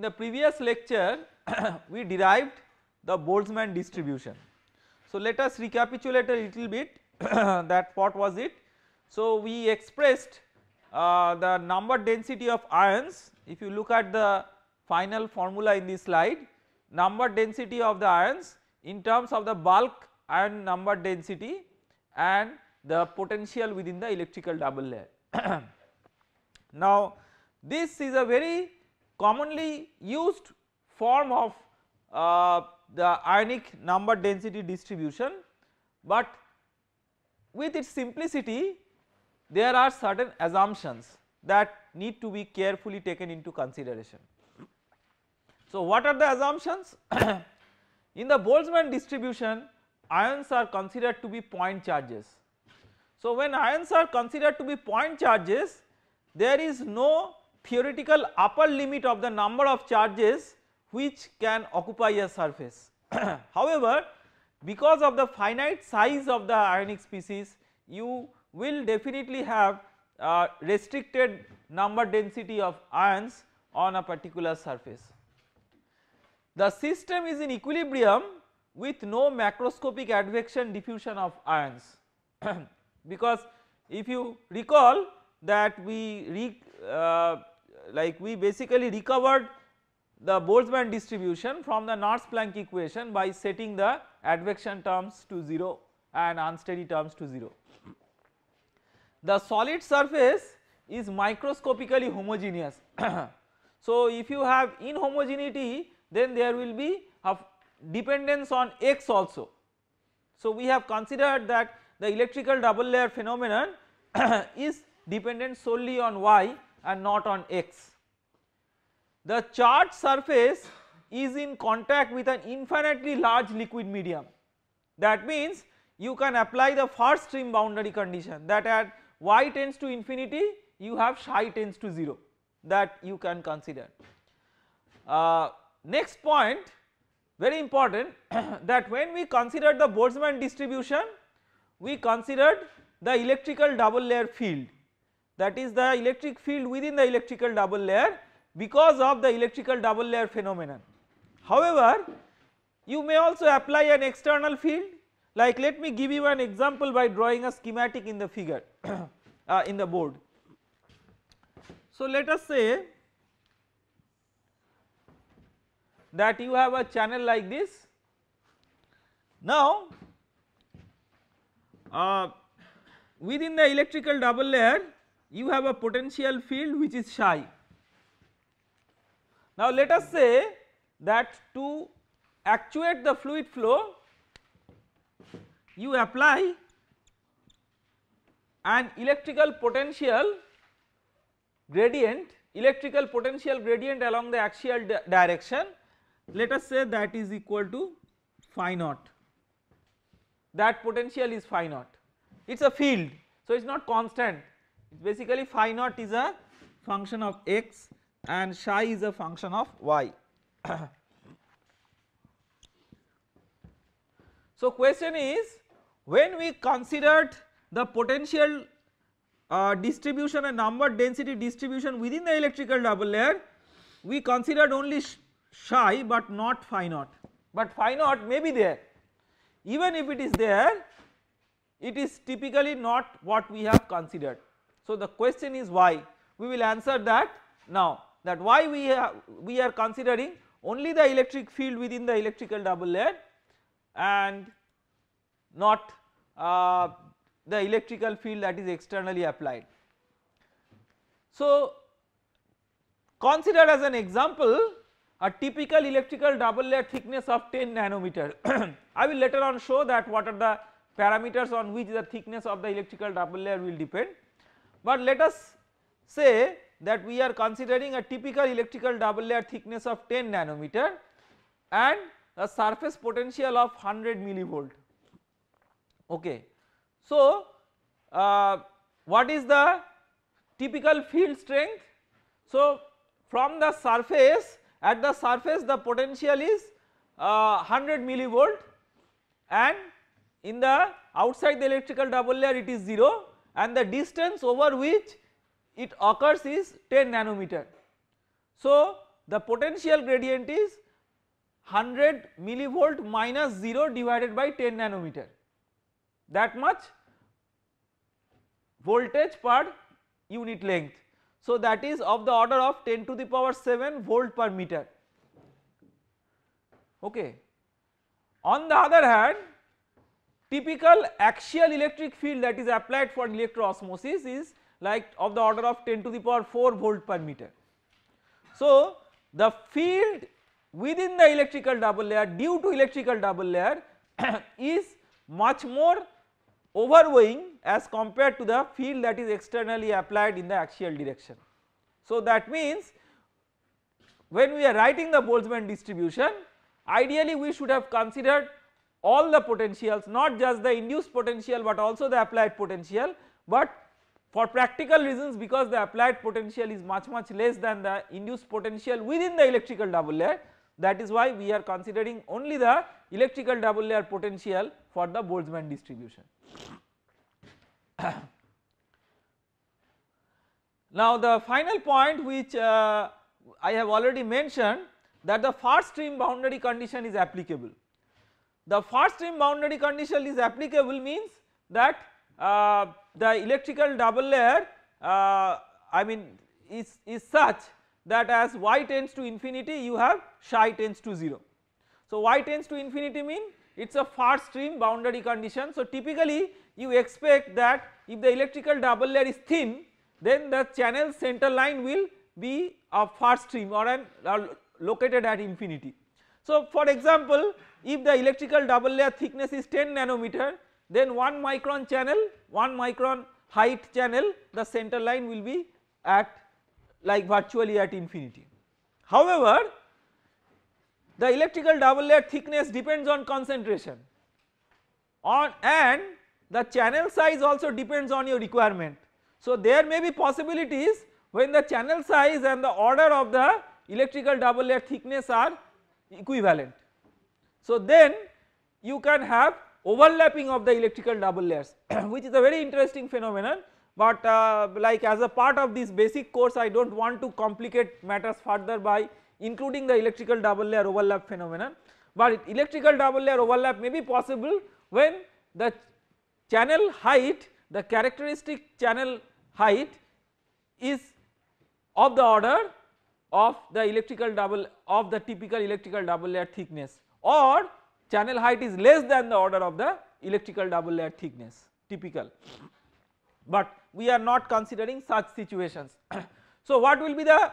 In the previous lecture we derived the Boltzmann distribution. So let us recapitulate a little bit that what was it. So we expressed uh, the number density of ions if you look at the final formula in this slide number density of the ions in terms of the bulk ion number density and the potential within the electrical double layer. now this is a very commonly used form of uh, the ionic number density distribution but with its simplicity there are certain assumptions that need to be carefully taken into consideration. So what are the assumptions? In the Boltzmann distribution ions are considered to be point charges. So when ions are considered to be point charges there is no theoretical upper limit of the number of charges which can occupy a surface. However, because of the finite size of the ionic species you will definitely have uh, restricted number density of ions on a particular surface. The system is in equilibrium with no macroscopic advection diffusion of ions because if you recall that we uh, like we basically recovered the Boltzmann distribution from the Nortz planck equation by setting the advection terms to 0 and unsteady terms to 0. The solid surface is microscopically homogeneous. so if you have inhomogeneity then there will be a dependence on x also. So we have considered that the electrical double layer phenomenon is dependent solely on y and not on x. The charged surface is in contact with an infinitely large liquid medium. That means you can apply the first stream boundary condition that at y tends to infinity you have psi tends to 0 that you can consider. Uh, next point very important that when we considered the Boltzmann distribution we considered the electrical double layer field that is the electric field within the electrical double layer because of the electrical double layer phenomenon. However, you may also apply an external field like let me give you an example by drawing a schematic in the figure uh, in the board. So let us say that you have a channel like this. Now uh, within the electrical double layer you have a potential field which is psi. Now let us say that to actuate the fluid flow you apply an electrical potential gradient electrical potential gradient along the axial di direction let us say that is equal to phi naught that potential is phi naught it is a field so it is not constant basically phi naught is a function of x and psi is a function of y. so question is when we considered the potential uh, distribution and number density distribution within the electrical double layer we considered only psi but not phi naught but phi naught may be there even if it is there it is typically not what we have considered so the question is why we will answer that now that why we are we are considering only the electric field within the electrical double layer and not uh, the electrical field that is externally applied. So consider as an example a typical electrical double layer thickness of 10 nanometer. I will later on show that what are the parameters on which the thickness of the electrical double layer will depend but let us say that we are considering a typical electrical double layer thickness of 10 nanometer and a surface potential of 100 millivolt. Okay. So, uh, what is the typical field strength? So, from the surface at the surface the potential is uh, 100 millivolt and in the outside the electrical double layer it is 0 and the distance over which it occurs is 10 nanometer. So, the potential gradient is 100 millivolt minus 0 divided by 10 nanometer that much voltage per unit length. So, that is of the order of 10 to the power 7 volt per meter okay. On the other hand Typical axial electric field that is applied for osmosis is like of the order of 10 to the power 4 volt per meter. So, the field within the electrical double layer due to electrical double layer is much more overweighing as compared to the field that is externally applied in the axial direction. So, that means when we are writing the Boltzmann distribution ideally we should have considered all the potentials not just the induced potential but also the applied potential but for practical reasons because the applied potential is much much less than the induced potential within the electrical double layer that is why we are considering only the electrical double layer potential for the Boltzmann distribution. now the final point which uh, I have already mentioned that the far stream boundary condition is applicable the far stream boundary condition is applicable means that uh, the electrical double layer uh, I mean is, is such that as y tends to infinity you have psi tends to 0. So y tends to infinity mean it is a far stream boundary condition. So typically you expect that if the electrical double layer is thin then the channel center line will be a far stream or an or uh, located at infinity. So for example if the electrical double layer thickness is 10 nanometer then 1 micron channel 1 micron height channel the center line will be at like virtually at infinity. However, the electrical double layer thickness depends on concentration on and the channel size also depends on your requirement. So, there may be possibilities when the channel size and the order of the electrical double layer thickness are equivalent so then you can have overlapping of the electrical double layers which is a very interesting phenomenon but uh, like as a part of this basic course I do not want to complicate matters further by including the electrical double layer overlap phenomenon but electrical double layer overlap may be possible when the channel height the characteristic channel height is of the order of the electrical double of the typical electrical double layer thickness or channel height is less than the order of the electrical double layer thickness typical but we are not considering such situations. so what will be the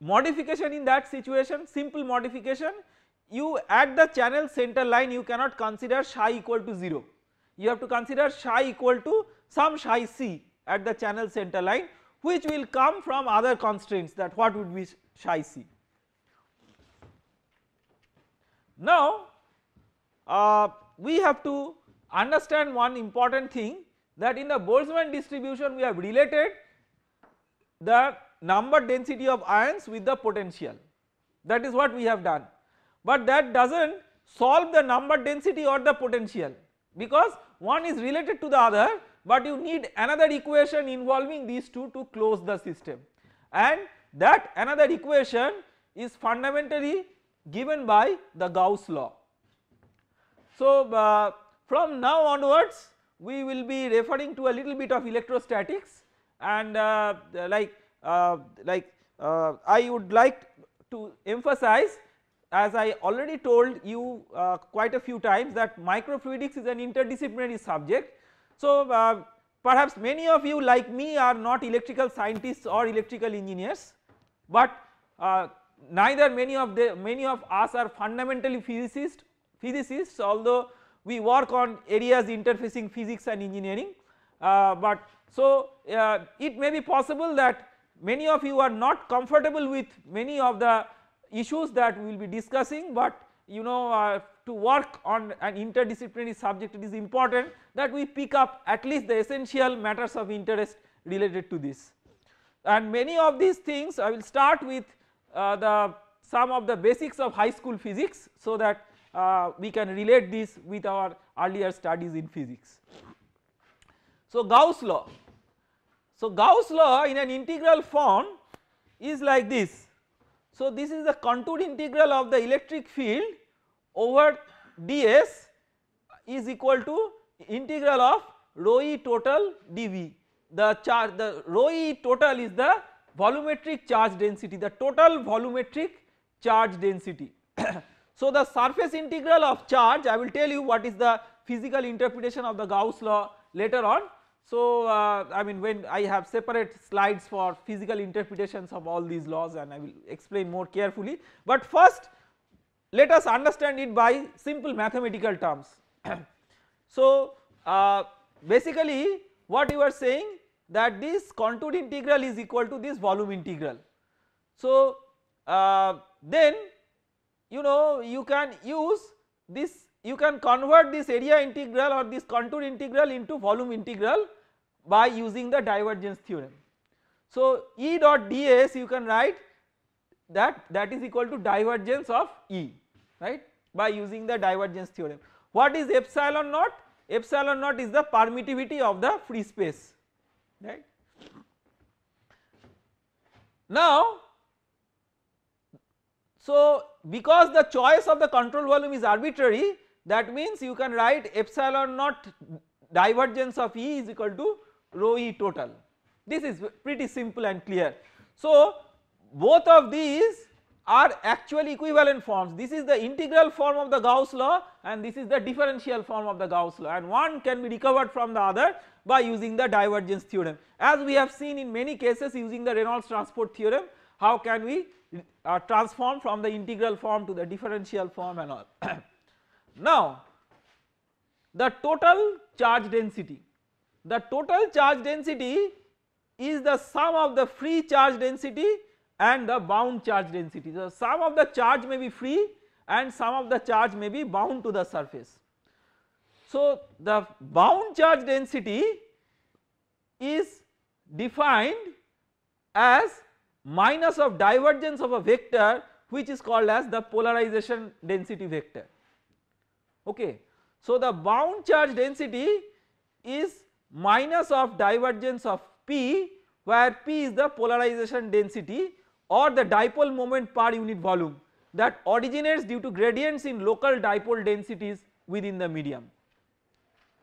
modification in that situation simple modification you at the channel center line you cannot consider psi equal to 0 you have to consider psi equal to some psi c at the channel center line which will come from other constraints that what would be psi c. Now uh, we have to understand one important thing that in the Boltzmann distribution we have related the number density of ions with the potential that is what we have done. But that does not solve the number density or the potential because one is related to the other but you need another equation involving these two to close the system and that another equation is fundamentally given by the Gauss law. So, uh, from now onwards we will be referring to a little bit of electrostatics and uh, like, uh, like uh, I would like to emphasize as I already told you uh, quite a few times that microfluidics is an interdisciplinary subject. So, uh, perhaps many of you like me are not electrical scientists or electrical engineers but neither many of the many of us are fundamentally physicists physicists although we work on areas interfacing physics and engineering uh, but so uh, it may be possible that many of you are not comfortable with many of the issues that we will be discussing but you know uh, to work on an interdisciplinary subject it is important that we pick up at least the essential matters of interest related to this. And many of these things I will start with uh, the some of the basics of high school physics so that uh, we can relate this with our earlier studies in physics. So Gauss law, so Gauss law in an integral form is like this. So this is the contour integral of the electric field over ds is equal to integral of rho e total dv the charge the rho e total is the volumetric charge density the total volumetric charge density. so, the surface integral of charge I will tell you what is the physical interpretation of the Gauss law later on. So, uh, I mean when I have separate slides for physical interpretations of all these laws and I will explain more carefully, but first let us understand it by simple mathematical terms. so, uh, basically what you are saying that this contour integral is equal to this volume integral. So uh, then you know you can use this you can convert this area integral or this contour integral into volume integral by using the divergence theorem. So E dot ds you can write that that is equal to divergence of E right by using the divergence theorem. What is epsilon naught? Epsilon naught is the permittivity of the free space right. Now, so because the choice of the control volume is arbitrary that means you can write epsilon naught divergence of E is equal to rho E total this is pretty simple and clear. So both of these are actually equivalent forms this is the integral form of the Gauss law and this is the differential form of the Gauss law and one can be recovered from the other by using the divergence theorem. As we have seen in many cases using the Reynolds transport theorem how can we uh, transform from the integral form to the differential form and all. now the total charge density, the total charge density is the sum of the free charge density and the bound charge density. The sum of the charge may be free and some of the charge may be bound to the surface. So, the bound charge density is defined as minus of divergence of a vector which is called as the polarization density vector okay. So, the bound charge density is minus of divergence of P where P is the polarization density or the dipole moment per unit volume that originates due to gradients in local dipole densities within the medium.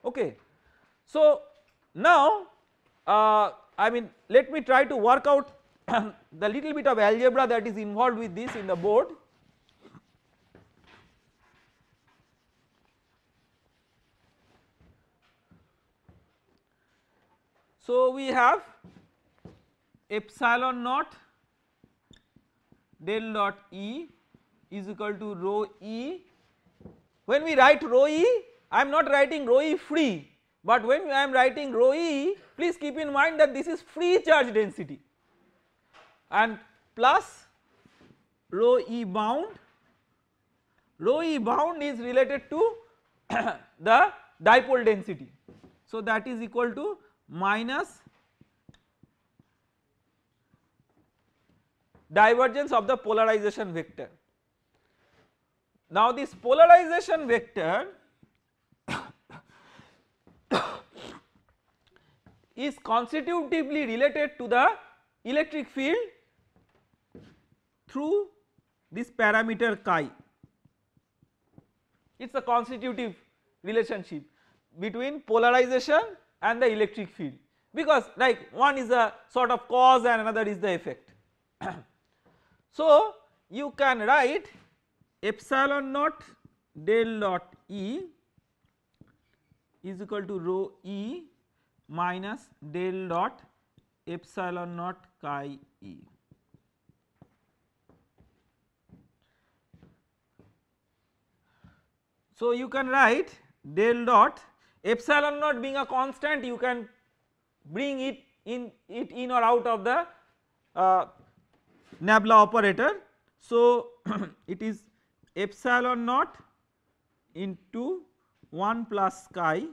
Okay. So, now uh, I mean let me try to work out the little bit of algebra that is involved with this in the board. So, we have epsilon naught del dot E is equal to rho E. When we write rho E I am not writing rho e free but when I am writing rho e please keep in mind that this is free charge density and plus rho e bound rho e bound is related to the dipole density. So that is equal to minus divergence of the polarization vector. Now this polarization vector is constitutively related to the electric field through this parameter chi it is a constitutive relationship between polarization and the electric field because like one is a sort of cause and another is the effect. so you can write epsilon naught del dot E is equal to rho E minus del dot epsilon naught chi e. So, you can write del dot epsilon naught being a constant you can bring it in it in or out of the uh, Nabla operator. So, it is epsilon naught into 1 plus chi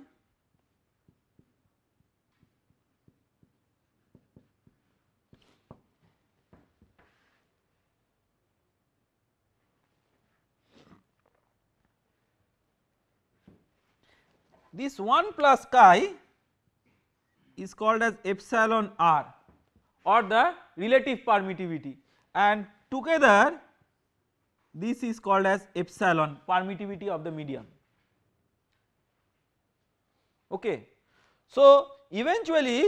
This 1 plus chi is called as epsilon r or the relative permittivity and together this is called as epsilon permittivity of the medium okay. So eventually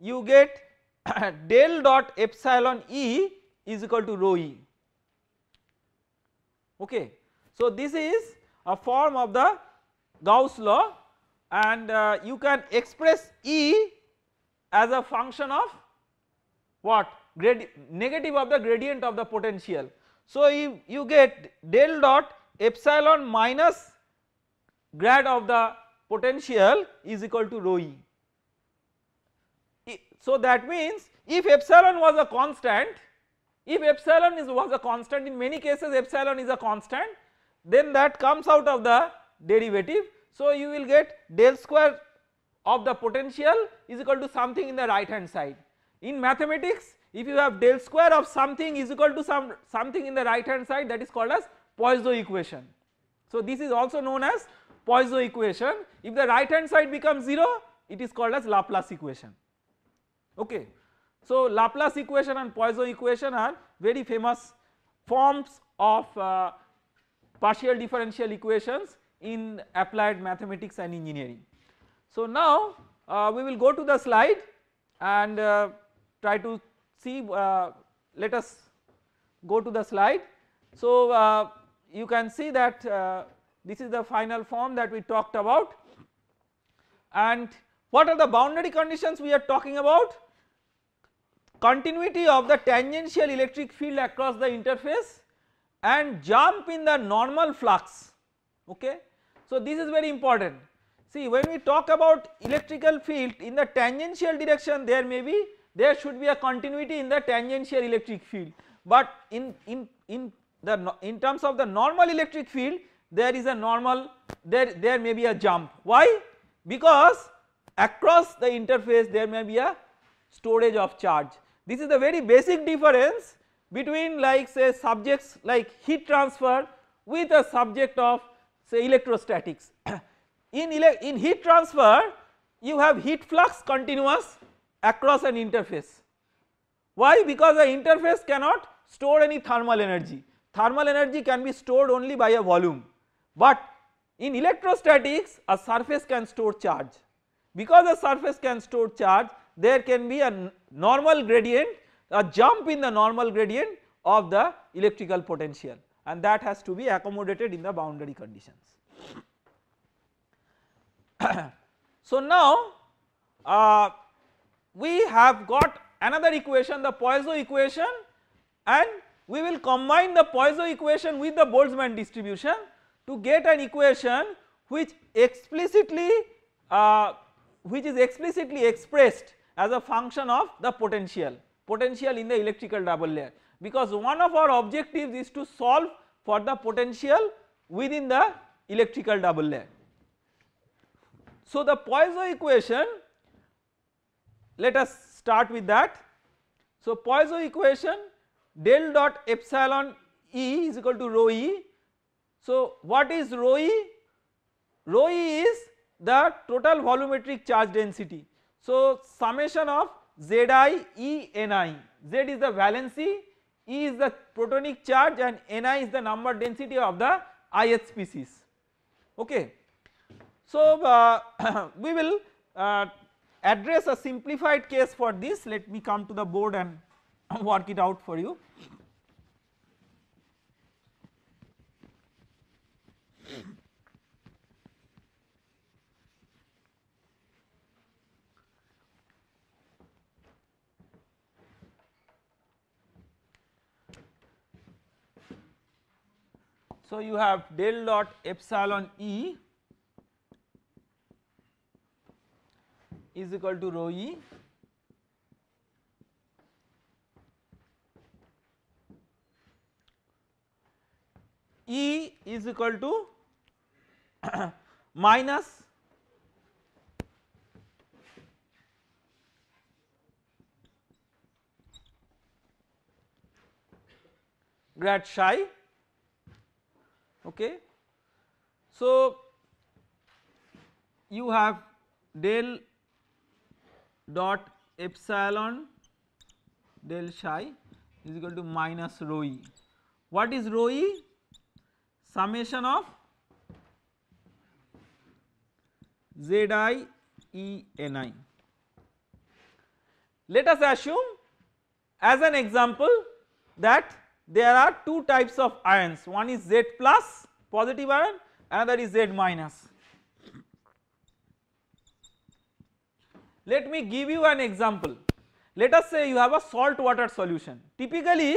you get del dot epsilon e is equal to rho e okay. So this is a form of the Gauss law and uh, you can express E as a function of what grad negative of the gradient of the potential. So, if you get del dot epsilon minus grad of the potential is equal to rho E. So, that means if epsilon was a constant, if epsilon is was a constant in many cases epsilon is a constant then that comes out of the derivative so, you will get del square of the potential is equal to something in the right hand side. In mathematics if you have del square of something is equal to some something in the right hand side that is called as Poisson equation. So, this is also known as Poisson equation if the right hand side becomes 0 it is called as Laplace equation okay. So, Laplace equation and Poisson equation are very famous forms of uh, partial differential equations in applied mathematics and engineering. So now uh, we will go to the slide and uh, try to see uh, let us go to the slide. So uh, you can see that uh, this is the final form that we talked about and what are the boundary conditions we are talking about? Continuity of the tangential electric field across the interface and jump in the normal flux okay. So this is very important. See when we talk about electrical field in the tangential direction there may be there should be a continuity in the tangential electric field but in, in, in the in terms of the normal electric field there is a normal there there may be a jump why because across the interface there may be a storage of charge this is the very basic difference between like say subjects like heat transfer with a subject of say electrostatics. in, ele in heat transfer you have heat flux continuous across an interface. Why? Because the interface cannot store any thermal energy. Thermal energy can be stored only by a volume but in electrostatics a surface can store charge. Because a surface can store charge there can be a normal gradient a jump in the normal gradient of the electrical potential and that has to be accommodated in the boundary conditions. so now uh, we have got another equation the Poisson equation and we will combine the Poisson equation with the Boltzmann distribution to get an equation which explicitly uh, which is explicitly expressed as a function of the potential potential in the electrical double layer because one of our objectives is to solve for the potential within the electrical double layer. So the Poisson equation let us start with that. So Poisson equation del dot epsilon E is equal to rho E. So what is rho E? Rho E is the total volumetric charge density. So summation of Zi is the valency E is the protonic charge and Ni is the number density of the ith species okay. So uh, we will uh, address a simplified case for this let me come to the board and work it out for you. So, you have del dot epsilon E is equal to rho E E is equal to minus grad psi Okay. So, you have del dot epsilon del psi is equal to minus rho e. What is rho e? Summation of z i e n i. Let us assume as an example that there are two types of ions one is Z plus positive ion another is Z minus. Let me give you an example let us say you have a salt water solution typically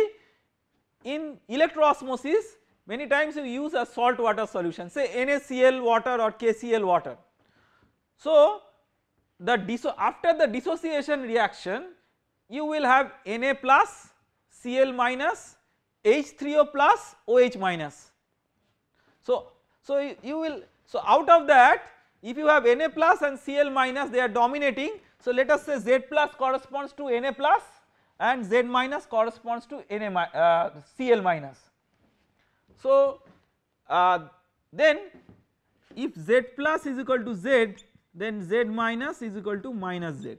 in osmosis many times you use a salt water solution say NaCl water or KCl water. So the after the dissociation reaction you will have Na plus Cl minus H3O plus OH minus. So, so you, will so out of that if you have Na plus and Cl minus they are dominating so let us say Z plus corresponds to Na plus and Z minus corresponds to Na uh, Cl minus. So uh, then if Z plus is equal to Z then Z minus is equal to minus Z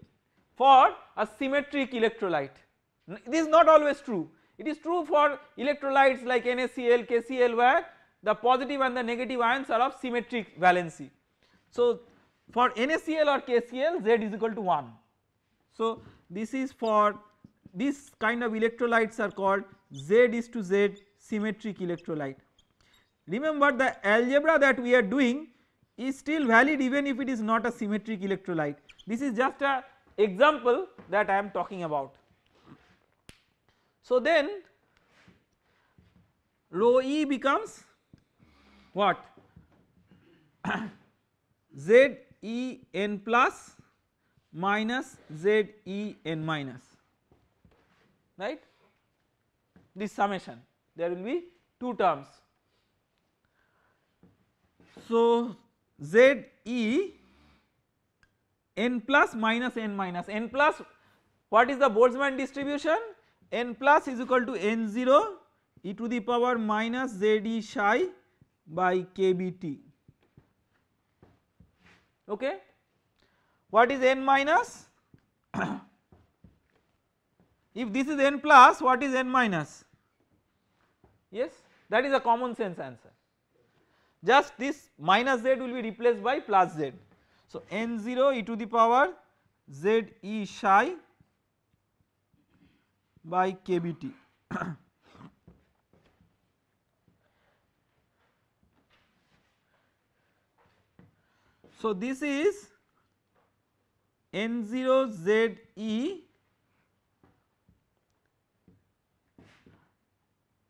for a symmetric electrolyte this is not always true it is true for electrolytes like NaCl, KCl where the positive and the negative ions are of symmetric valency. So for NaCl or KCl Z is equal to 1. So this is for this kind of electrolytes are called Z is to Z symmetric electrolyte. Remember the algebra that we are doing is still valid even if it is not a symmetric electrolyte. This is just a example that I am talking about. So then rho e becomes what z e n plus minus z e n minus right this summation there will be two terms. So z e n plus minus n minus n plus what is the Boltzmann distribution n plus is equal to n 0 e to the power minus z e psi by kbt okay. What is n minus? if this is n plus what is n minus? Yes that is a common sense answer just this minus z will be replaced by plus z. So n 0 e to the power z e psi by kbt. so, this is N0ZE.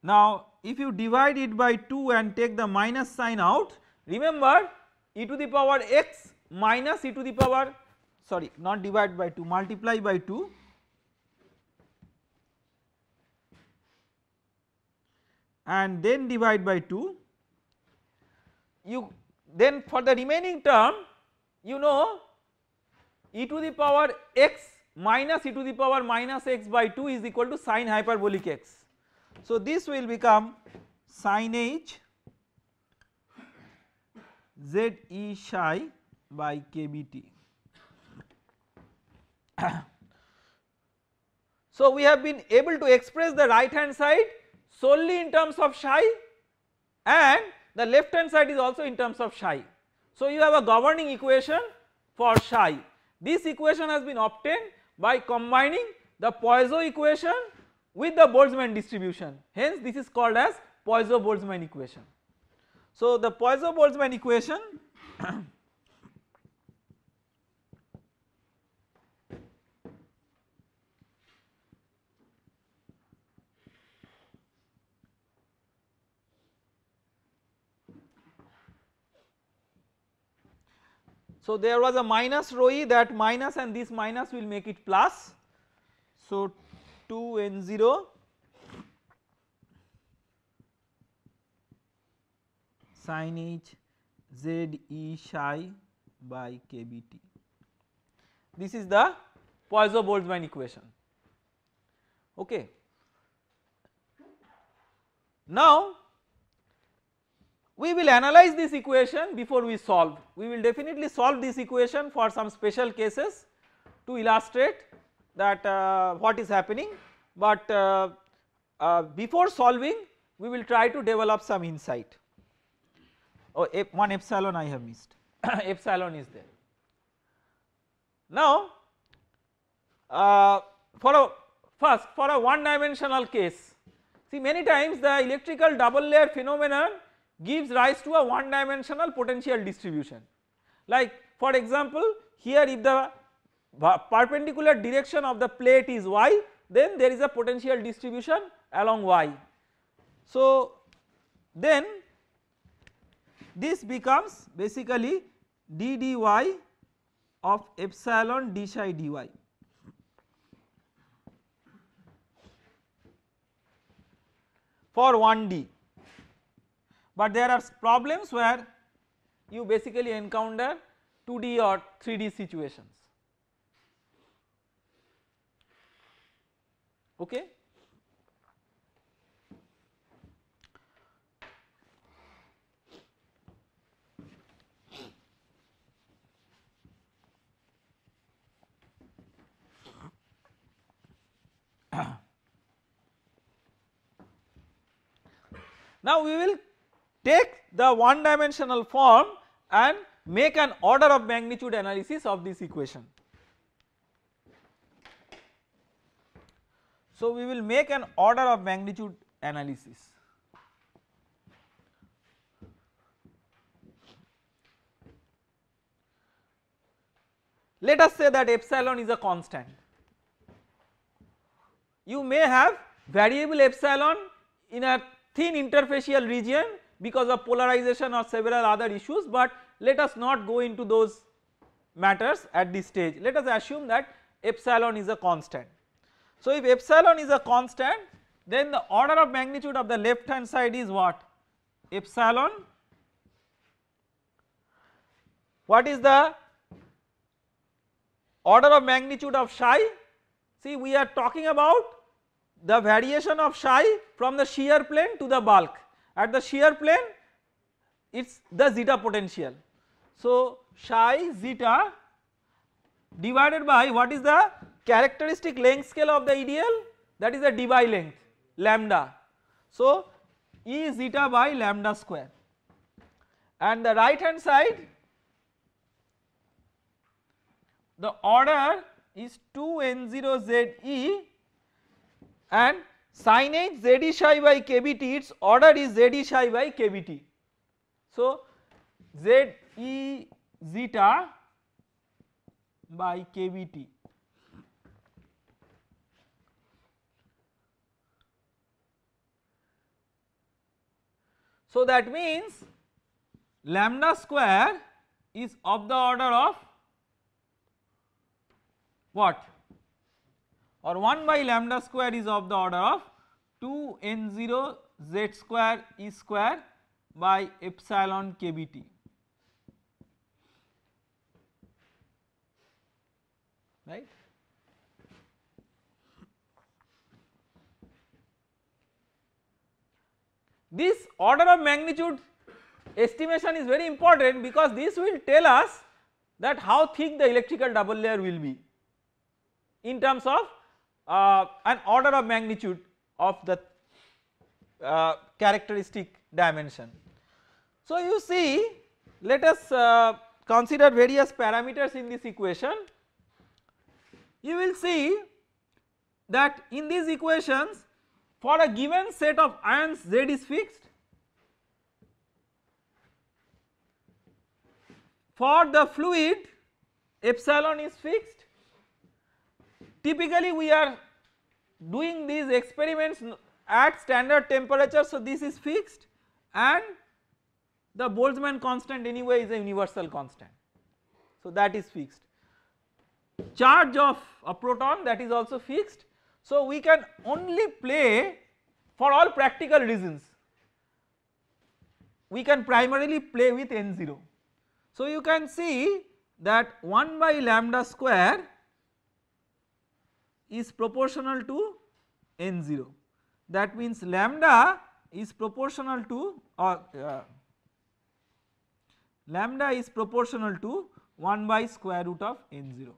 Now, if you divide it by 2 and take the minus sign out, remember e to the power x minus e to the power sorry not divide by 2 multiply by 2 and then divide by 2 you then for the remaining term you know e to the power x minus e to the power minus x by 2 is equal to sine hyperbolic x. So this will become sine h z e psi by kbt. so we have been able to express the right hand side solely in terms of psi and the left hand side is also in terms of psi. So you have a governing equation for psi. This equation has been obtained by combining the Poisson equation with the Boltzmann distribution hence this is called as Poisson-Boltzmann equation. So the Poisson-Boltzmann equation So, there was a minus rho e that minus and this minus will make it plus. So, 2 n 0 sin h z e psi by kbt. This is the Poisson Boltzmann equation. Okay. Now, we will analyze this equation before we solve. We will definitely solve this equation for some special cases to illustrate that uh, what is happening but uh, uh, before solving we will try to develop some insight. Oh, one epsilon I have missed epsilon is there. Now uh, for a first for a one dimensional case see many times the electrical double layer phenomenon gives rise to a one dimensional potential distribution. Like for example here if the perpendicular direction of the plate is y then there is a potential distribution along y. So then this becomes basically d dy of epsilon d psi dy. for 1D but there are problems where you basically encounter 2D or 3D situations. Okay. now we will take the one dimensional form and make an order of magnitude analysis of this equation. So we will make an order of magnitude analysis. Let us say that epsilon is a constant. You may have variable epsilon in a thin interfacial region because of polarization or several other issues but let us not go into those matters at this stage let us assume that epsilon is a constant. So if epsilon is a constant then the order of magnitude of the left hand side is what epsilon what is the order of magnitude of psi see we are talking about the variation of psi from the shear plane to the bulk at the shear plane it is the zeta potential. So psi zeta divided by what is the characteristic length scale of the ideal that is the d by length lambda. So E zeta by lambda square and the right hand side the order is 2n0ze and sin zd psi by kbt its order is zd psi by kbt. So z e zeta by kbt. So that means lambda square is of the order of what or 1 by lambda square is of the order of 2 n 0 z square e square by epsilon kbt. right. This order of magnitude estimation is very important because this will tell us that how thick the electrical double layer will be in terms of uh, an order of magnitude of the uh, characteristic dimension. So you see let us uh, consider various parameters in this equation. You will see that in these equations for a given set of ions Z is fixed for the fluid epsilon is fixed Typically we are doing these experiments at standard temperature so this is fixed and the Boltzmann constant anyway is a universal constant so that is fixed. Charge of a proton that is also fixed so we can only play for all practical reasons we can primarily play with n0. So you can see that 1 by lambda square is proportional to n0 that means lambda is proportional to or uh, uh, lambda is proportional to 1 by square root of n0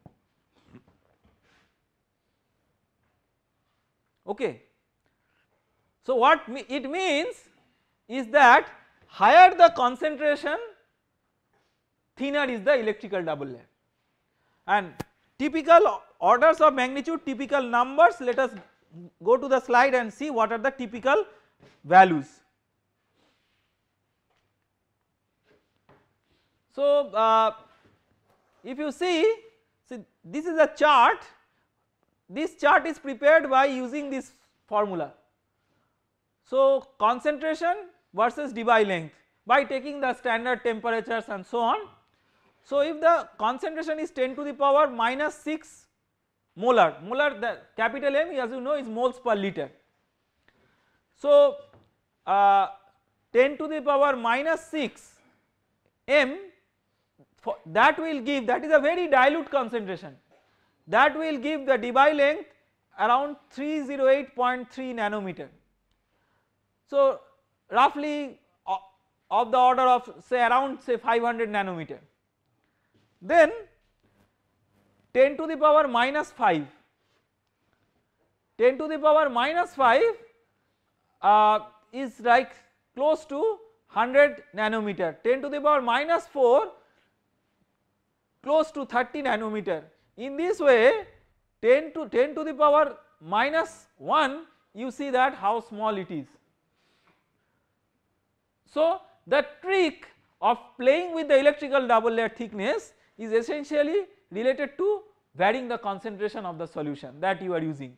okay. So what it means is that higher the concentration thinner is the electrical double layer and typical Orders of magnitude typical numbers let us go to the slide and see what are the typical values. So uh, if you see, see this is a chart, this chart is prepared by using this formula. So concentration versus Debye length by taking the standard temperatures and so on. So if the concentration is 10 to the power minus 6 molar, molar the capital M as you know is moles per liter. So uh, 10 to the power minus 6 M that will give that is a very dilute concentration that will give the Debye length around 308.3 nanometer. So roughly uh, of the order of say around say 500 nanometer. Then 10 to the power minus 5 10 to the power minus 5 uh, is like close to 100 nanometer 10 to the power minus 4 close to 30 nanometer. In this way 10 to 10 to the power minus 1 you see that how small it is. So the trick of playing with the electrical double layer thickness is essentially related to varying the concentration of the solution that you are using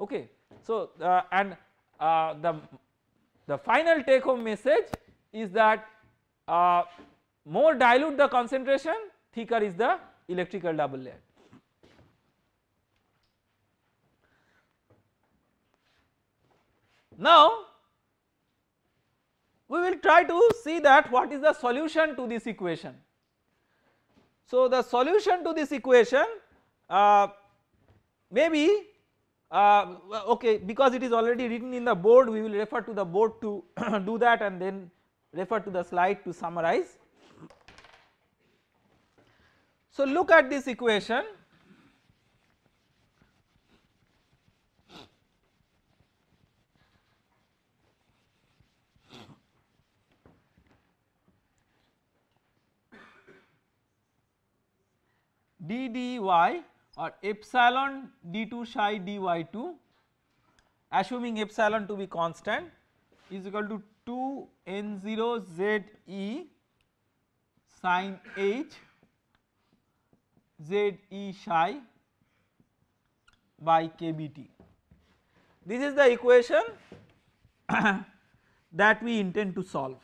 okay. So uh, and uh, the, the final take home message is that uh, more dilute the concentration thicker is the electrical double layer. Now we will try to see that what is the solution to this equation so, the solution to this equation uh, may be uh, okay because it is already written in the board we will refer to the board to do that and then refer to the slide to summarize. So, look at this equation d dy or epsilon d2 psi dy2 assuming epsilon to be constant is equal to 2 n0 z e sine h z e psi by kbt. This is the equation that we intend to solve.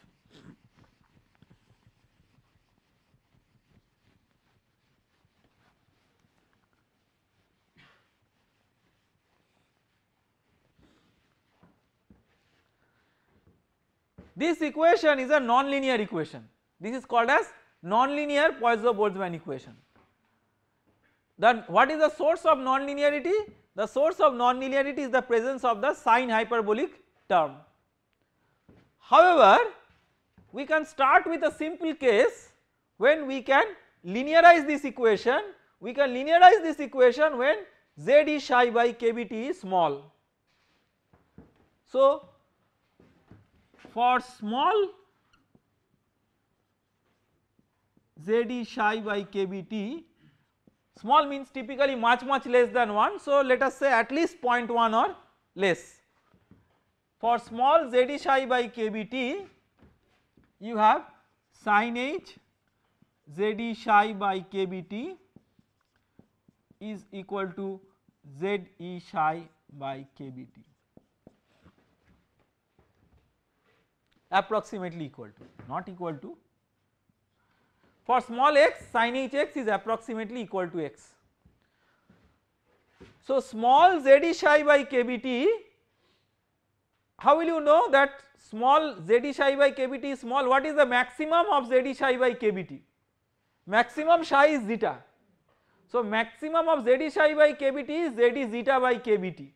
This equation is a nonlinear equation. This is called as nonlinear Poisson-Boltzmann equation. Then what is the source of nonlinearity? The source of nonlinearity is the presence of the sine hyperbolic term. However, we can start with a simple case when we can linearize this equation. We can linearize this equation when z is by kbt is small. So for small ZD psi by KBT small means typically much much less than 1 so let us say at least 0.1 or less. For small ZD psi by KBT you have sin H ZD psi by KBT is equal to ZE psi by KBT. approximately equal to not equal to for small x sin h x is approximately equal to x. So small z is i by kbt how will you know that small z is i by kbt is small what is the maximum of z is i by kbt maximum psi is zeta. So maximum of z is i by kbt is z is zeta by kbt.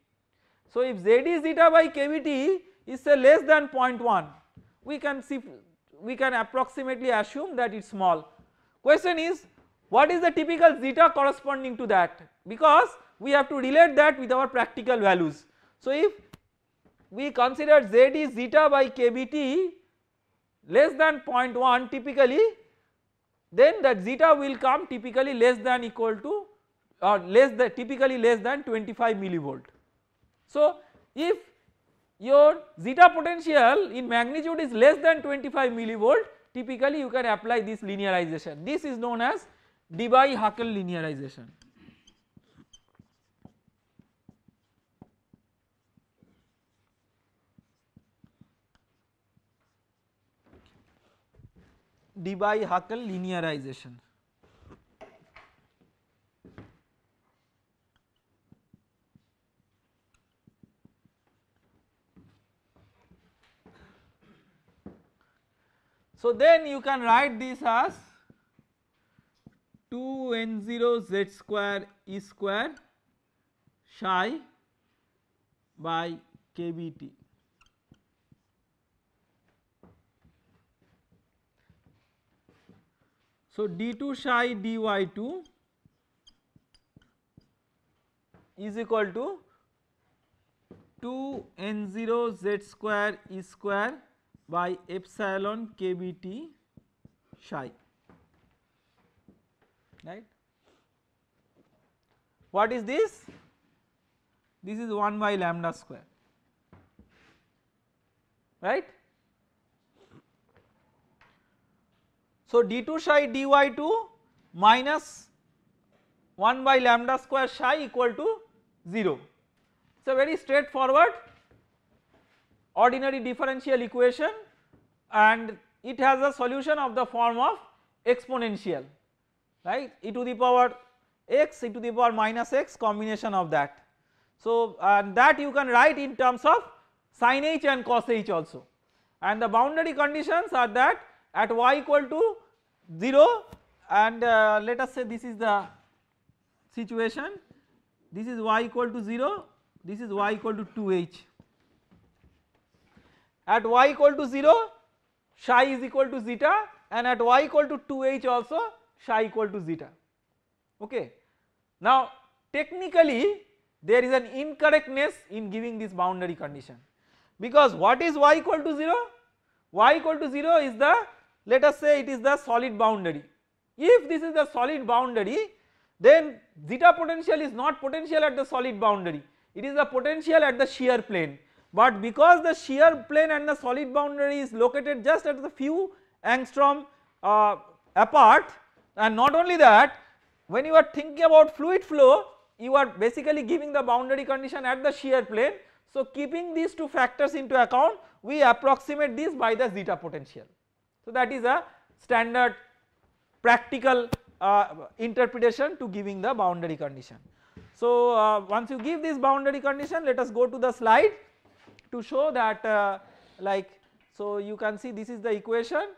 So if z is zeta by kbt is say less than 0.1 we can see we can approximately assume that it is small. Question is what is the typical zeta corresponding to that because we have to relate that with our practical values. So if we consider z is zeta by kbt less than 0.1 typically then that zeta will come typically less than equal to or less than typically less than 25 millivolt. So if your zeta potential in magnitude is less than 25 millivolt typically you can apply this linearization this is known as Debye-Huckel linearization. Debye-Huckel linearization So then you can write this as 2n0 z square e square psi by kbt. So d2 psi dy2 is equal to 2n0 z square e square by epsilon kbt psi right. What is this? This is 1 by lambda square right. So, d2 psi dy2 minus 1 by lambda square psi equal to 0. So very straightforward ordinary differential equation and it has a solution of the form of exponential right e to the power x e to the power minus x combination of that. So and that you can write in terms of sin h and cos h also and the boundary conditions are that at y equal to 0 and uh, let us say this is the situation this is y equal to 0 this is y equal to 2h at y equal to 0 psi is equal to zeta and at y equal to 2h also psi equal to zeta okay. Now technically there is an incorrectness in giving this boundary condition because what is y equal to 0? y equal to 0 is the let us say it is the solid boundary. If this is the solid boundary then zeta potential is not potential at the solid boundary it is the potential at the shear plane but because the shear plane and the solid boundary is located just at the few angstrom uh, apart and not only that when you are thinking about fluid flow you are basically giving the boundary condition at the shear plane. So keeping these two factors into account we approximate this by the zeta potential. So that is a standard practical uh, interpretation to giving the boundary condition. So uh, once you give this boundary condition let us go to the slide to show that uh, like so you can see this is the equation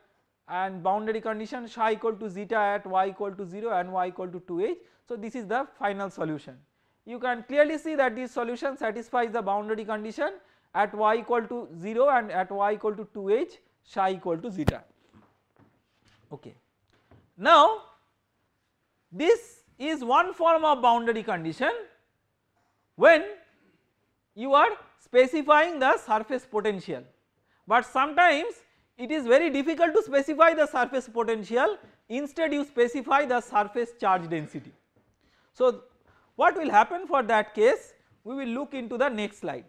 and boundary condition psi equal to zeta at y equal to 0 and y equal to 2h. So this is the final solution. You can clearly see that this solution satisfies the boundary condition at y equal to 0 and at y equal to 2h psi equal to zeta okay. Now this is one form of boundary condition when you are specifying the surface potential but sometimes it is very difficult to specify the surface potential instead you specify the surface charge density. So what will happen for that case we will look into the next slide.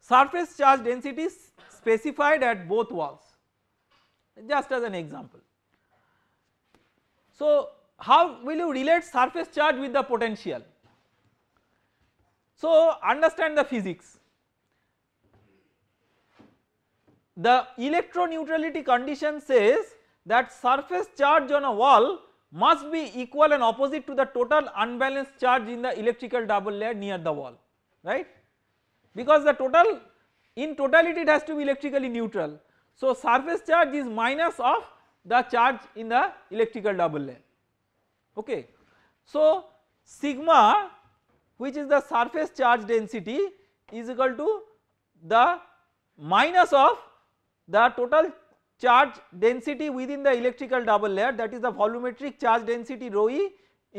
Surface charge density is specified at both walls just as an example. So how will you relate surface charge with the potential so, understand the physics. The neutrality condition says that surface charge on a wall must be equal and opposite to the total unbalanced charge in the electrical double layer near the wall right because the total in totality it has to be electrically neutral. So, surface charge is minus of the charge in the electrical double layer okay. So, sigma which is the surface charge density is equal to the minus of the total charge density within the electrical double layer that is the volumetric charge density rho e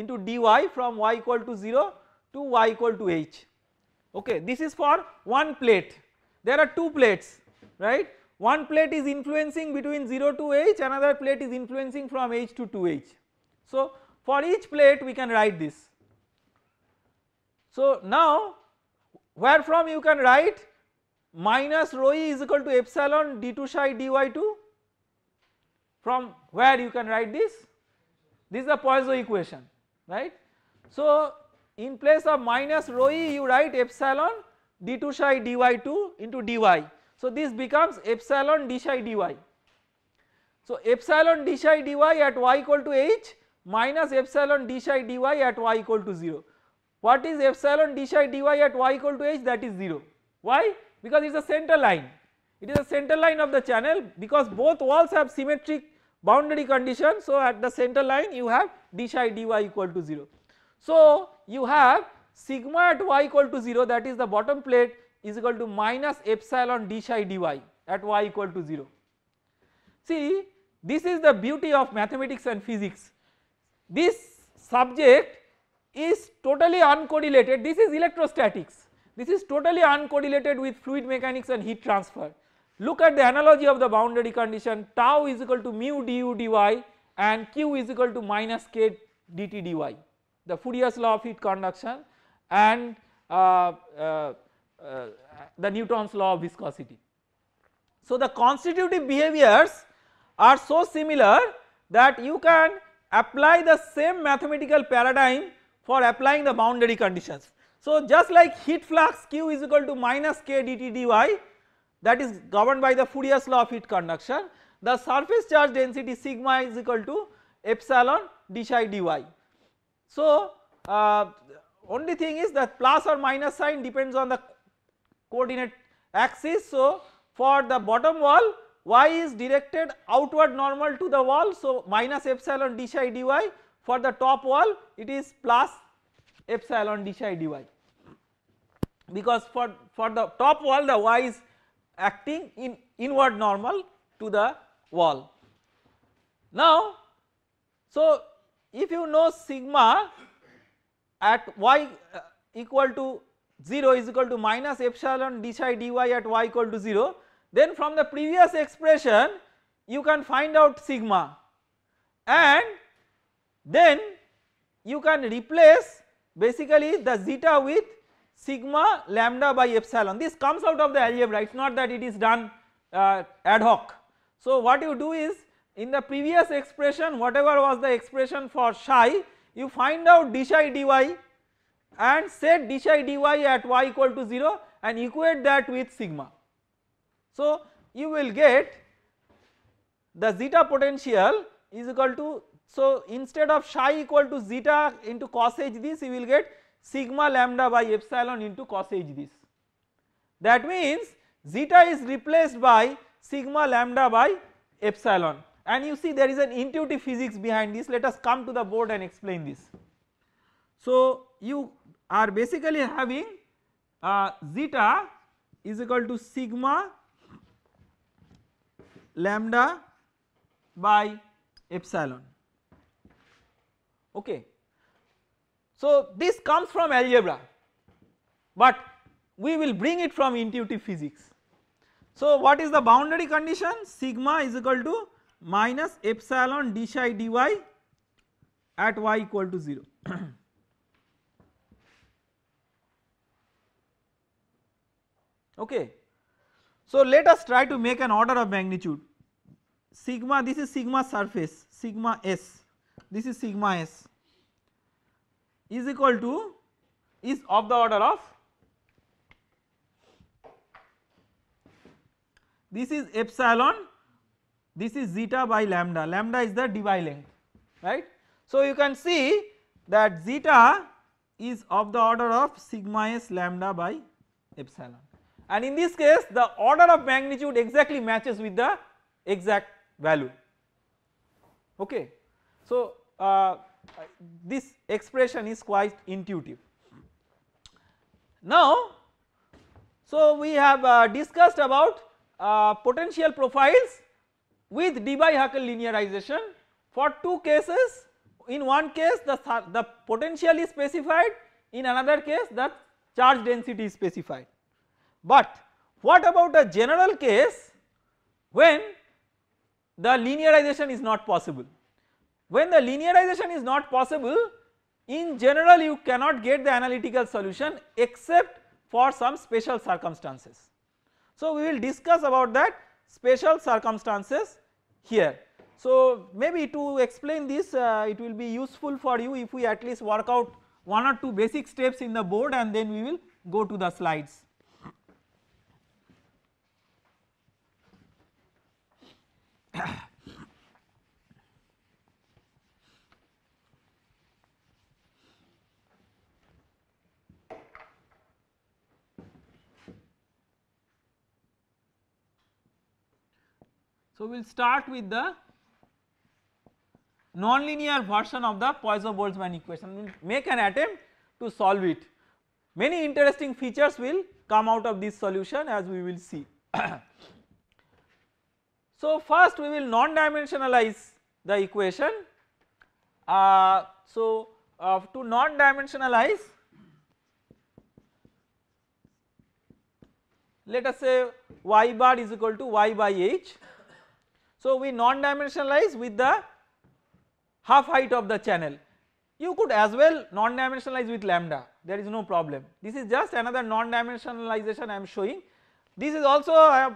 into dy from y equal to 0 to y equal to h okay this is for one plate there are two plates right one plate is influencing between 0 to h another plate is influencing from h to 2h so for each plate we can write this so, now where from you can write minus rho e is equal to epsilon d2 psi dy2 from where you can write this this is the Poisson equation right. So, in place of minus rho e you write epsilon d2 psi dy2 into dy. So, this becomes epsilon d psi dy. So, epsilon d psi dy at y equal to h minus epsilon d psi dy at y equal to 0. What is epsilon d psi dy at y equal to h that is 0. Why? Because it is a center line. It is a center line of the channel because both walls have symmetric boundary condition. So, at the center line you have d psi dy equal to 0. So, you have sigma at y equal to 0 that is the bottom plate is equal to minus epsilon d psi dy at y equal to 0. See this is the beauty of mathematics and physics. This subject is totally uncorrelated this is electrostatics this is totally uncorrelated with fluid mechanics and heat transfer. Look at the analogy of the boundary condition tau is equal to mu du dy and q is equal to minus k dt dy the Fourier's law of heat conduction and uh, uh, uh, the Newton's law of viscosity. So the constitutive behaviors are so similar that you can apply the same mathematical paradigm for applying the boundary conditions. So just like heat flux q is equal to minus k dt dy that is governed by the Fourier's law of heat conduction the surface charge density sigma is equal to epsilon d psi dy. So uh, only thing is that plus or minus sign depends on the coordinate axis. So for the bottom wall y is directed outward normal to the wall so minus epsilon d psi dy for the top wall it is plus epsilon d psi dy because for, for the top wall the y is acting in inward normal to the wall. Now so if you know sigma at y uh, equal to 0 is equal to minus epsilon d psi dy at y equal to 0 then from the previous expression you can find out sigma and then you can replace basically the zeta with sigma lambda by epsilon this comes out of the algebra it is not that it is done uh, ad hoc. So what you do is in the previous expression whatever was the expression for psi you find out d psi dy and set d psi dy at y equal to 0 and equate that with sigma. So you will get the zeta potential is equal to so instead of psi equal to zeta into cos h this you will get sigma lambda by epsilon into cos h this. That means zeta is replaced by sigma lambda by epsilon and you see there is an intuitive physics behind this let us come to the board and explain this. So you are basically having uh, zeta is equal to sigma lambda by epsilon okay. So this comes from algebra but we will bring it from intuitive physics. So what is the boundary condition sigma is equal to minus epsilon d psi dy at y equal to 0. okay. So let us try to make an order of magnitude sigma this is sigma surface sigma s this is sigma s is equal to is of the order of this is epsilon this is zeta by lambda lambda is the d by length right. So you can see that zeta is of the order of sigma s lambda by epsilon and in this case the order of magnitude exactly matches with the exact value okay. So uh, this expression is quite intuitive. Now so we have uh, discussed about uh, potential profiles with Debye-Huckel linearization for two cases in one case the, the potential is specified in another case the charge density is specified. But what about a general case when the linearization is not possible when the linearization is not possible in general you cannot get the analytical solution except for some special circumstances. So we will discuss about that special circumstances here. So maybe to explain this uh, it will be useful for you if we at least work out one or two basic steps in the board and then we will go to the slides. So, we will start with the nonlinear version of the Poisson-Boltzmann equation we will make an attempt to solve it. Many interesting features will come out of this solution as we will see. so, first we will non-dimensionalize the equation. Uh, so, uh, to non-dimensionalize let us say y bar is equal to y by h so we non dimensionalize with the half height of the channel. You could as well non dimensionalize with lambda there is no problem. This is just another non dimensionalization I am showing. This is also a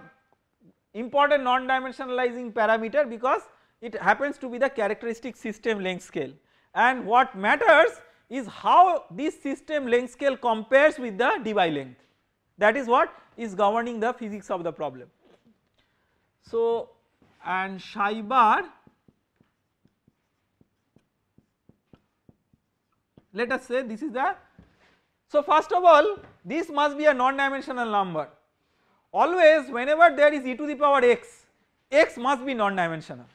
important non dimensionalizing parameter because it happens to be the characteristic system length scale and what matters is how this system length scale compares with the DY length that is what is governing the physics of the problem. So and psi bar let us say this is the. So first of all this must be a non dimensional number always whenever there is e to the power x x must be non dimensional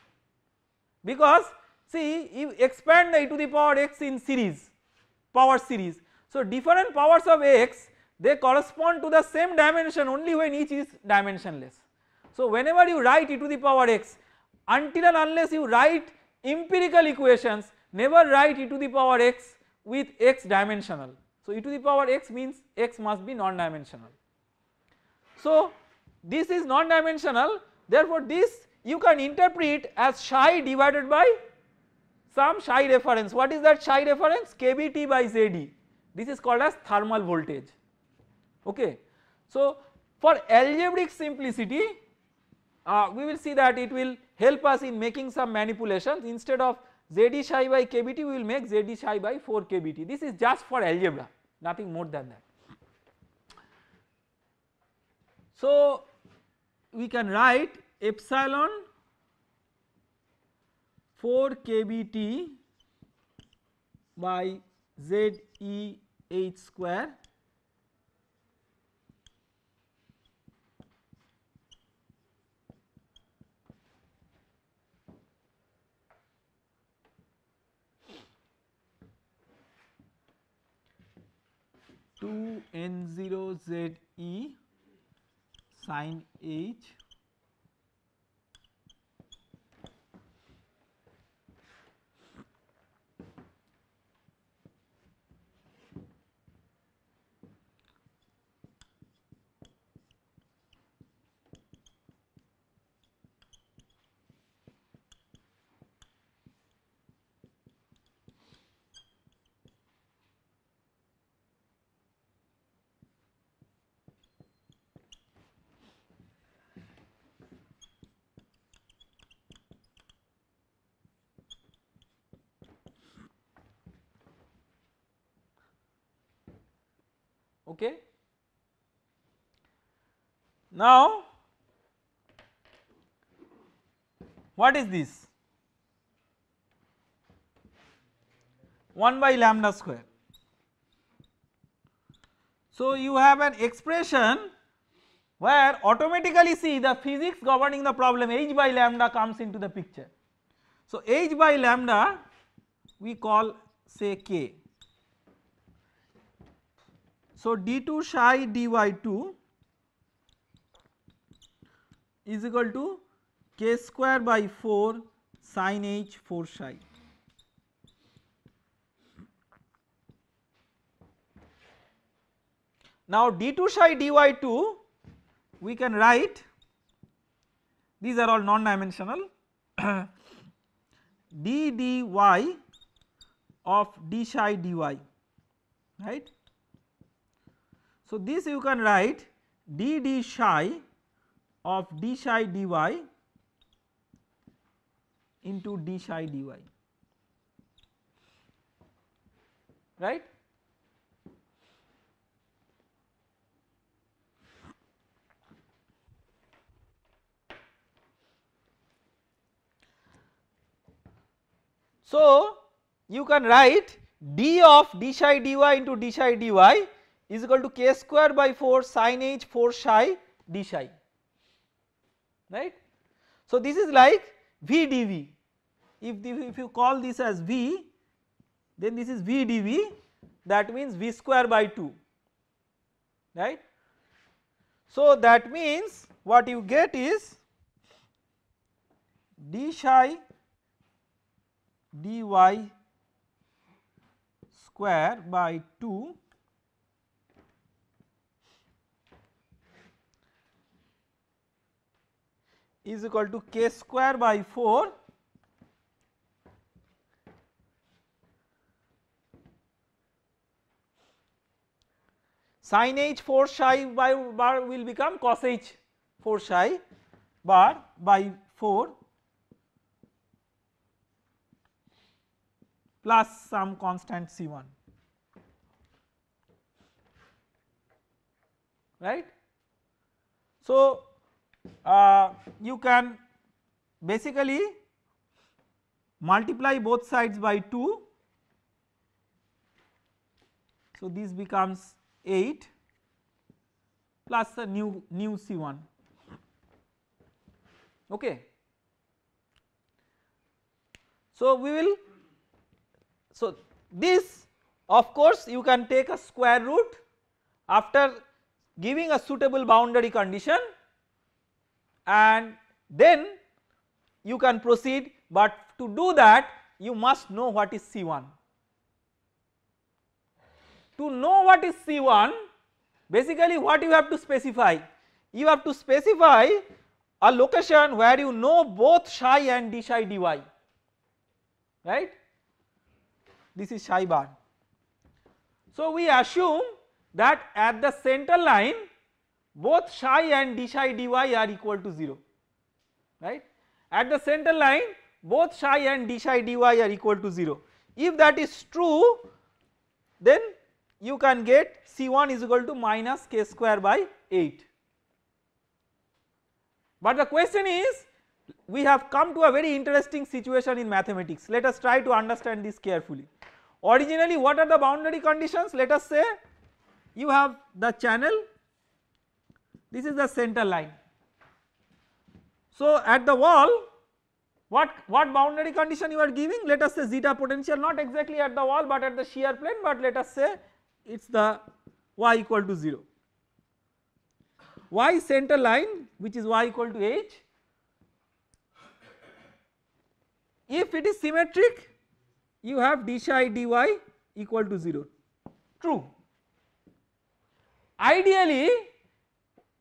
because see if expand the e to the power x in series power series. So different powers of x they correspond to the same dimension only when each is dimensionless. So, whenever you write e to the power x until and unless you write empirical equations never write e to the power x with x dimensional. So, e to the power x means x must be non dimensional. So, this is non dimensional therefore, this you can interpret as psi divided by some psi reference what is that psi reference kBT by ZD this is called as thermal voltage okay. So, for algebraic simplicity uh, we will see that it will help us in making some manipulations instead of ZD psi by KBT we will make ZD psi by 4 KBT this is just for algebra nothing more than that. So we can write epsilon 4 KBT by ZEH square 2 n 0 z e sine h okay. Now what is this? 1 by lambda square. So you have an expression where automatically see the physics governing the problem h by lambda comes into the picture. So h by lambda we call say k so, d2 psi dy2 is equal to k square by 4 sin h 4 psi. Now d2 psi dy2 we can write these are all non dimensional d dy of d psi dy right so, this you can write d d psi of d psi dy into d psi dy right. So, you can write d of d psi dy into d psi dy is equal to k square by 4 sin h 4 psi d psi right. So this is like v dv if, the, if you call this as v then this is v dv that means v square by 2 right. So that means what you get is d psi dy square by 2 is equal to k square by 4 sin h 4 psi by bar will become cos h 4 psi bar by 4 plus some constant C1 right. So, uh, you can basically multiply both sides by 2. So, this becomes 8 plus the new new C1 okay. So, we will so this of course you can take a square root after giving a suitable boundary condition and then you can proceed but to do that you must know what is C1. To know what is C1 basically what you have to specify you have to specify a location where you know both psi and d psi dy right this is psi bar. So we assume that at the center line both psi and d psi dy are equal to 0 right. At the center line both psi and d psi dy are equal to 0. If that is true then you can get C1 is equal to minus k square by 8. But the question is we have come to a very interesting situation in mathematics let us try to understand this carefully. Originally what are the boundary conditions let us say you have the channel this is the center line. So at the wall what, what boundary condition you are giving let us say zeta potential not exactly at the wall but at the shear plane but let us say it is the y equal to 0. y center line which is y equal to h if it is symmetric you have d psi dy equal to 0 true. Ideally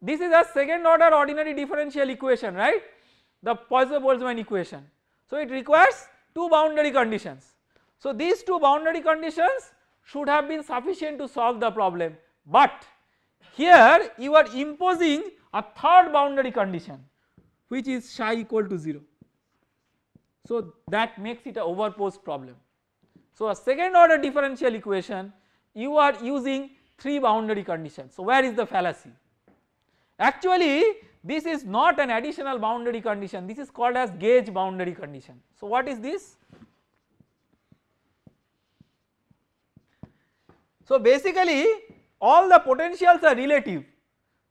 this is a second order ordinary differential equation right the Poisson-Boltzmann equation. So it requires two boundary conditions. So these two boundary conditions should have been sufficient to solve the problem but here you are imposing a third boundary condition which is psi equal to 0. So that makes it a overposed problem. So a second order differential equation you are using three boundary conditions. So where is the fallacy? Actually this is not an additional boundary condition this is called as gauge boundary condition. So what is this? So basically all the potentials are relative.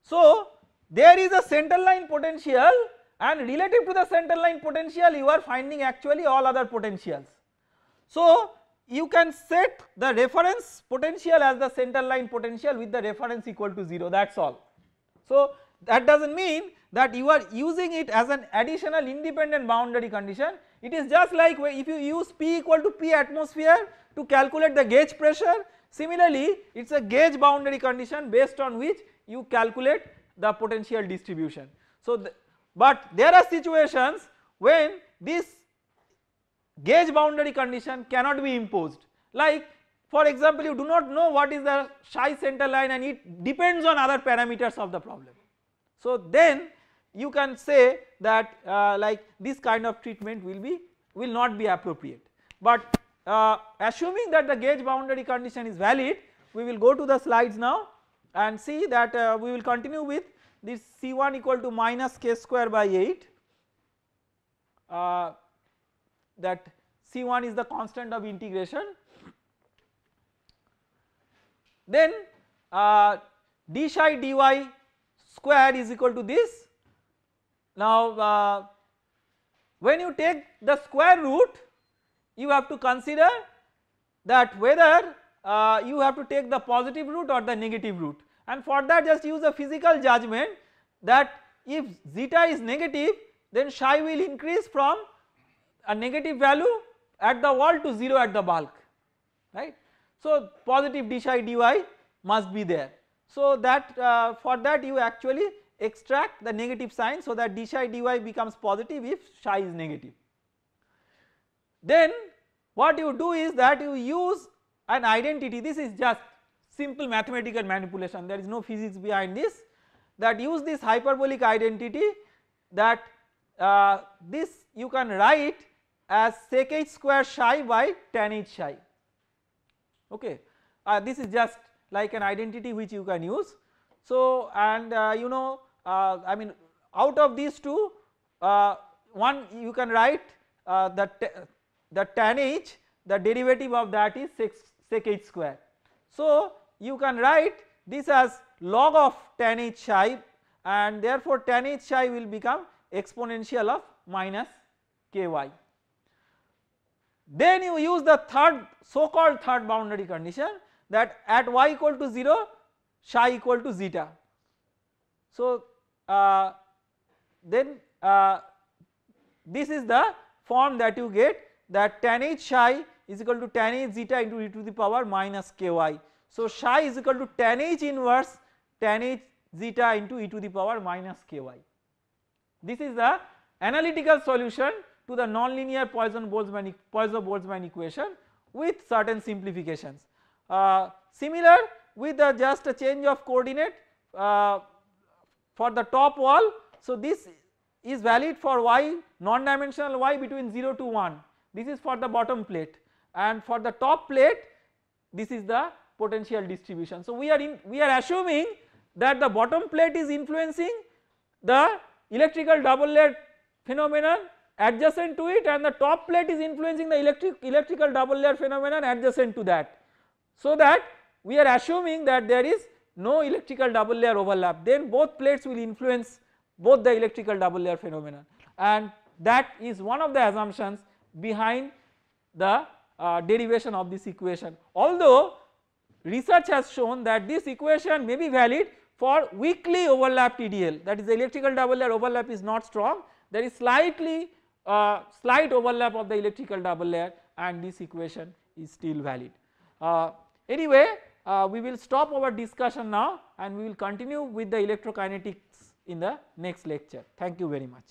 So there is a center line potential and relative to the center line potential you are finding actually all other potentials. So you can set the reference potential as the center line potential with the reference equal to 0 that is all. So that does not mean that you are using it as an additional independent boundary condition it is just like if you use P equal to P atmosphere to calculate the gauge pressure similarly it is a gauge boundary condition based on which you calculate the potential distribution. So the, but there are situations when this gauge boundary condition cannot be imposed like for example, you do not know what is the shy center line and it depends on other parameters of the problem. So then you can say that uh, like this kind of treatment will be will not be appropriate. But uh, assuming that the gauge boundary condition is valid we will go to the slides now and see that uh, we will continue with this C1 equal to minus k square by 8 uh, that C1 is the constant of integration then uh, d psi dy square is equal to this. Now uh, when you take the square root you have to consider that whether uh, you have to take the positive root or the negative root and for that just use a physical judgment that if zeta is negative then psi will increase from a negative value at the wall to 0 at the bulk right. So, positive d psi dy must be there. So, that uh, for that you actually extract the negative sign so that d psi dy becomes positive if psi is negative. Then what you do is that you use an identity this is just simple mathematical manipulation there is no physics behind this that use this hyperbolic identity that uh, this you can write as sec h square psi by tan h psi okay. Uh, this is just like an identity which you can use. So and uh, you know uh, I mean out of these two uh, one you can write uh, that the tan h the derivative of that is sec h square. So you can write this as log of tan h psi and therefore tan h psi will become exponential of minus ky. Then you use the third so called third boundary condition that at y equal to 0 psi equal to zeta. So uh, then uh, this is the form that you get that tan h psi is equal to tan h zeta into e to the power minus ky. So psi is equal to tan h inverse tan h zeta into e to the power minus ky. This is the analytical solution to the nonlinear Poisson-Boltzmann Poisson equation with certain simplifications. Uh, similar with the just a change of coordinate uh, for the top wall. So this is valid for y non dimensional y between 0 to 1 this is for the bottom plate and for the top plate this is the potential distribution. So we are in we are assuming that the bottom plate is influencing the electrical double layer phenomenon adjacent to it and the top plate is influencing the electric electrical double layer phenomenon adjacent to that. So that we are assuming that there is no electrical double layer overlap then both plates will influence both the electrical double layer phenomenon and that is one of the assumptions behind the uh, derivation of this equation. Although research has shown that this equation may be valid for weakly overlapped EDL that is the electrical double layer overlap is not strong there is slightly uh, slight overlap of the electrical double layer and this equation is still valid. Uh, anyway uh, we will stop our discussion now and we will continue with the electrokinetics in the next lecture. Thank you very much.